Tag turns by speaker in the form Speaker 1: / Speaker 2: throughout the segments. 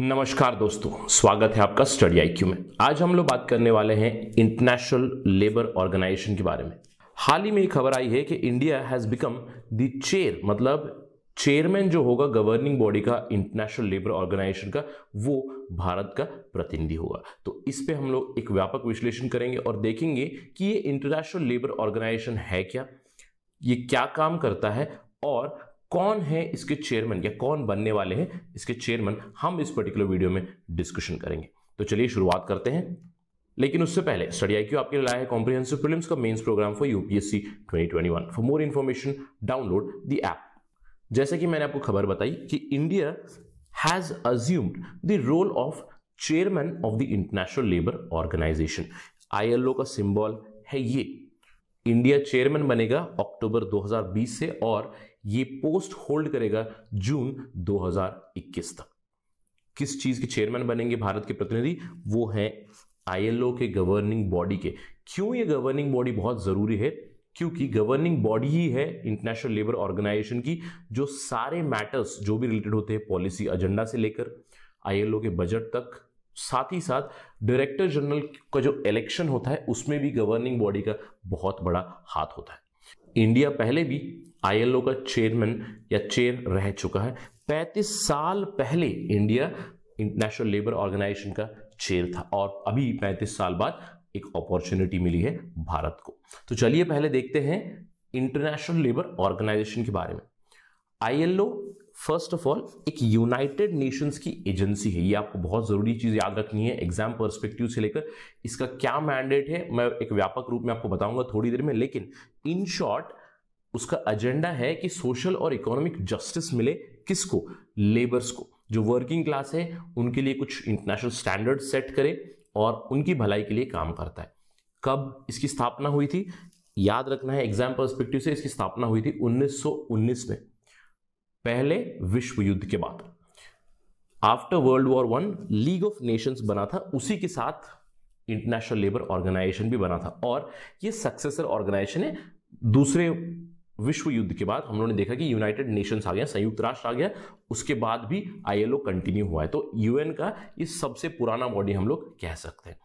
Speaker 1: नमस्कार दोस्तों स्वागत है आपका स्टडी आईक्यू में आज हम लोग बात करने वाले हैं इंटरनेशनल लेबर ऑर्गेनाइजेशन के बारे में हाल ही में खबर आई है कि India has become the chair मतलब चेयरमैन जो होगा गवर्निंग बॉडी का इंटरनेशनल लेबर ऑर्गेनाइजेशन का वो भारत का प्रतिनिधि होगा तो इस पे हम लोग एक व्यापक विश्लेषण करेंगे और देखेंगे कि ये इंटरनेशनल लेबर ऑर्गेनाइजेशन है क्या ये क्या काम करता है और कौन है इसके चेयरमैन या कौन बनने वाले हैं इसके चेयरमैन हम इस पर्टिकुलर वीडियो में डिस्कशन करेंगे तो चलिए शुरुआत करते हैं लेकिन उससे पहले स्टडी आई क्यू आपके लिए लाया है कॉम्प्रिहेंसिव फिल्म का mains programme for UPSC 2021 for more information download the app जैसे कि मैंने आपको खबर बताई कि India has assumed the role of chairman of the international labour organisation ILO का सिंबल है ये इंडिया चेयरमैन बनेगा अक्टूबर 2020 से और ये पोस्ट होल्ड करेगा जून 2021 तक किस चीज के चेयरमैन बनेंगे भारत के प्रतिनिधि वो है आईएलओ के गवर्निंग बॉडी के क्यों ये गवर्निंग बॉडी बहुत जरूरी है क्योंकि गवर्निंग बॉडी ही है इंटरनेशनल लेबर ऑर्गेनाइजेशन की जो सारे मैटर्स जो भी रिलेटेड होते हैं पॉलिसी एजेंडा से लेकर आईएलओ के बजट तक साथ ही साथ डायरेक्टर जनरल का जो इलेक्शन होता है उसमें भी गवर्निंग बॉडी का बहुत बड़ा हाथ होता है इंडिया पहले भी आईएलओ का चेयरमैन या चेयर रह चुका है 35 साल पहले इंडिया इंटरनेशनल लेबर ऑर्गेनाइजेशन का चेयर था और अभी 35 साल बाद एक अपॉर्चुनिटी मिली है भारत को तो चलिए पहले देखते हैं इंटरनेशनल लेबर ऑर्गेनाइजेशन के बारे में आईएलओ फर्स्ट ऑफ ऑल एक यूनाइटेड नेशंस की एजेंसी है ये आपको बहुत ज़रूरी चीज़ याद रखनी है एग्जाम परस्पेक्टिव से लेकर इसका क्या मैंडेट है मैं एक व्यापक रूप में आपको बताऊंगा थोड़ी देर में लेकिन इन शॉर्ट उसका एजेंडा है कि सोशल और इकोनॉमिक जस्टिस मिले किसको लेबर्स को जो वर्किंग क्लास है उनके लिए कुछ इंटरनेशनल स्टैंडर्ड सेट करे और उनकी भलाई के लिए काम करता है कब इसकी स्थापना हुई थी याद रखना है एग्जाम परस्पेक्टिव से इसकी स्थापना हुई थी 1919 में पहले विश्व युद्ध के बाद after World War One League of Nations बना था उसी के साथ इंटरनेशनल लेबर ऑर्गेनाइजेशन भी बना था और ये सक्सेसर ऑर्गेनाइजेशन है दूसरे विश्व युद्ध के बाद हम लोगों ने देखा कि यूनाइटेड नेशंस आ गया संयुक्त राष्ट्र आ गया उसके बाद भी आईएलओ कंटिन्यू हुआ है तो यूएन का ये सबसे पुराना बॉडी हम लोग कह सकते हैं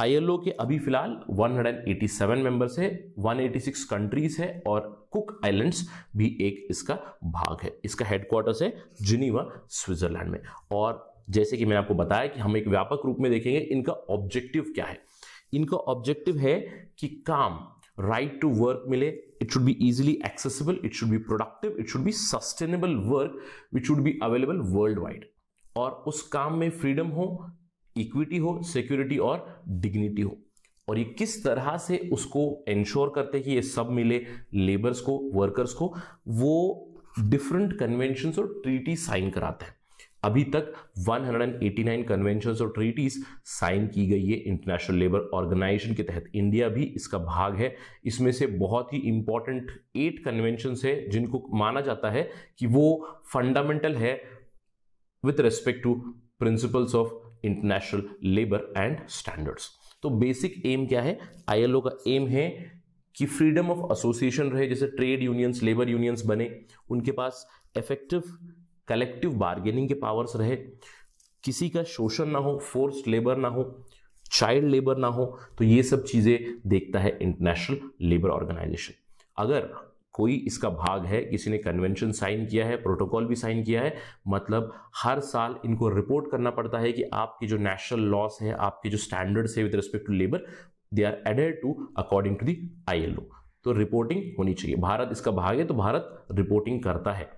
Speaker 1: आईएलओ के अभी फिलहाल 187 मेंबर्स है 186 कंट्रीज है और कुक आइलैंड्स भी एक इसका भाग है इसका हेडक्वार्टर्स है जिनीवा स्विट्जरलैंड में और जैसे कि मैंने आपको बताया कि हम एक व्यापक रूप में देखेंगे इनका ऑब्जेक्टिव क्या है इनका ऑब्जेक्टिव है कि काम राइट टू वर्क मिले it should be easily accessible it should be productive it should be sustainable work which should be available worldwide और उस काम में फ्रीडम हो इक्विटी हो सिक्योरिटी और डिग्निटी हो और ये किस तरह से उसको इंश्योर करते हैं कि ये सब मिले लेबर्स को वर्कर्स को वो डिफरेंट कन्वेंशन और ट्रीटी साइन कराते हैं अभी तक 189 कन्वेंशन और ट्रीटीज साइन की गई है इंटरनेशनल लेबर ऑर्गेनाइजेशन के तहत इंडिया भी इसका भाग है इसमें से बहुत ही इंपॉर्टेंट एट कन्वेंशन है जिनको माना जाता है कि वो फंडामेंटल है with respect to principles of international labour and standards तो बेसिक एम क्या है आईएलओ का एम है कि फ्रीडम ऑफ एसोसिएशन रहे जैसे ट्रेड यूनियंस लेबर यूनियंस बने उनके पास इफेक्टिव कलेक्टिव बार्गेनिंग के पावर्स रहे किसी का शोषण ना हो फोर्स लेबर ना हो चाइल्ड लेबर ना हो तो ये सब चीज़ें देखता है इंटरनेशनल लेबर ऑर्गेनाइजेशन अगर कोई इसका भाग है किसी ने कन्वेंशन साइन किया है प्रोटोकॉल भी साइन किया है मतलब हर साल इनको रिपोर्ट करना पड़ता है कि आपके जो नेशनल लॉस है आपके जो स्टैंडर्ड्स है with respect to labour they are added to according to the I तो रिपोर्टिंग होनी चाहिए भारत इसका भाग है तो भारत रिपोर्टिंग करता है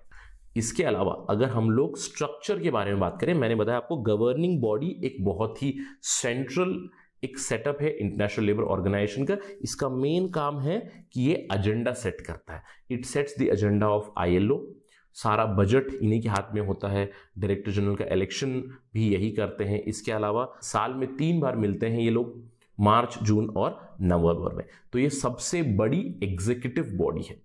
Speaker 1: इसके अलावा अगर हम लोग स्ट्रक्चर के बारे में बात करें मैंने बताया आपको गवर्निंग बॉडी एक बहुत ही सेंट्रल एक सेटअप है इंटरनेशनल लेबर ऑर्गेनाइजेशन का इसका मेन काम है कि ये एजेंडा सेट करता है it sets the agenda of ILO सारा बजट इन्हीं के हाथ में होता है डायरेक्टर जनरल का इलेक्शन भी यही करते हैं इसके अलावा साल में तीन बार मिलते हैं ये लोग मार्च जून और नवंबर में तो ये सबसे बड़ी एग्जीक्यूटिव बॉडी है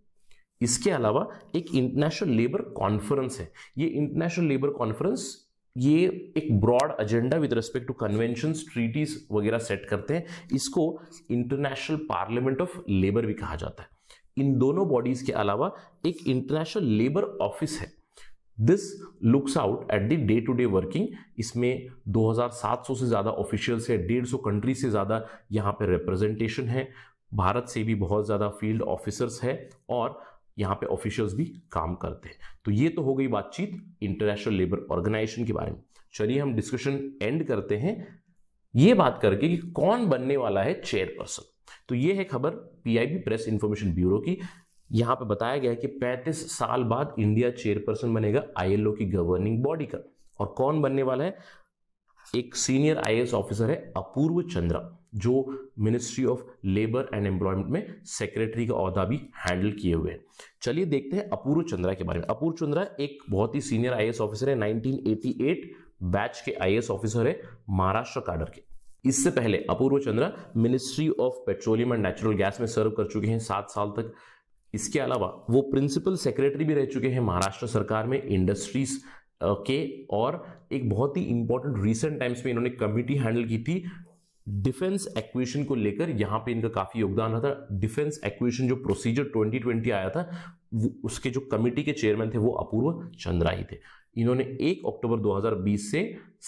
Speaker 1: इसके अलावा एक इंटरनेशनल लेबर कॉन्फ्रेंस है ये इंटरनेशनल लेबर कॉन्फ्रेंस ये एक broad agenda with respect to convention treaties वगैरह सेट करते हैं इसको इंटरनेशनल पार्लियामेंट ऑफ लेबर भी कहा जाता है इन दोनों बॉडीज के अलावा एक इंटरनेशनल लेबर ऑफिस है this looks out at the day to day working इसमें 2700 से ज़्यादा ऑफिशियल्स है डेढ़ सौ कंट्री से ज़्यादा यहाँ पे रिप्रेजेंटेशन है भारत से भी बहुत ज़्यादा फील्ड ऑफिसर्स है और यहाँ पे ऑफिशियल्स भी काम करते हैं तो ये तो हो गई बातचीत इंटरनेशनल लेबर ऑर्गेनाइजेशन के बारे में चलिए हम डिस्कशन एंड करते हैं ये बात करके कि कौन बनने वाला है चेयरपर्सन तो ये है खबर पीआईबी प्रेस इंफॉर्मेशन ब्यूरो की यहाँ पे बताया गया है कि 35 साल बाद इंडिया चेयरपर्सन बनेगा आईएलओ की गवर्निंग बॉडी का और कौन बनने वाला है एक सीनियर आईएएस ऑफिसर है अपूर्व चंद्रा जो ministry of labour and employment में सेक्रेटरी का अहदा भी हैंडल किए हुए हैं चलिए देखते हैं अपूर्व चंद्रा के बारे में अपूर्व चंद्रा एक बहुत ही सीनियर आई ऑफिसर है नाइनटीन बैच के आई ऑफिसर है महाराष्ट्र काडर के इससे पहले Apurva Chandra ministry of petroleum and natural gas में सर्व कर चुके हैं सात साल तक इसके अलावा वो प्रिंसिपल सेक्रेटरी भी रह चुके हैं महाराष्ट्र सरकार में इंडस्ट्रीज के और एक बहुत ही इंपॉर्टेंट रिसेंट टाइम्स में इन्होंने कमिटी हैंडल की थी डिफेंस एक्वेशन को लेकर यहां पे इनका काफी योगदान रहा था डिफेंस एक्वेशन जो प्रोसीजर 2020 आया था उसके जो कमिटी के चेयरमैन थे वो अपूर्व चंद्रा ही थे इन्होंने 1 अक्टूबर 2020 से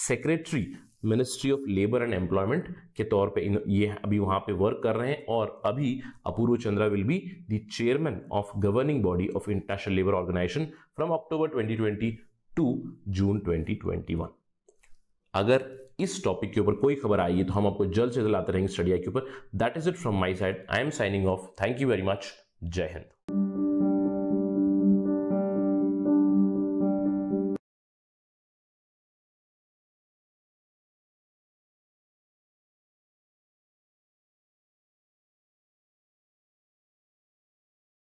Speaker 1: secretary ministry of labour and employment के तौर पे इन ये अभी वहां पे वर्क कर रहे हैं और अभी Apurva Chandra will be the chairman of governing body of international labour organisation from October twenty two June twenty अगर इस टॉपिक के ऊपर कोई खबर आई है तो हम आपको जल्द से जल्द आते रहेंगे स्टडिया के ऊपर that is it from my side I am signing off thank you very much जय हिंद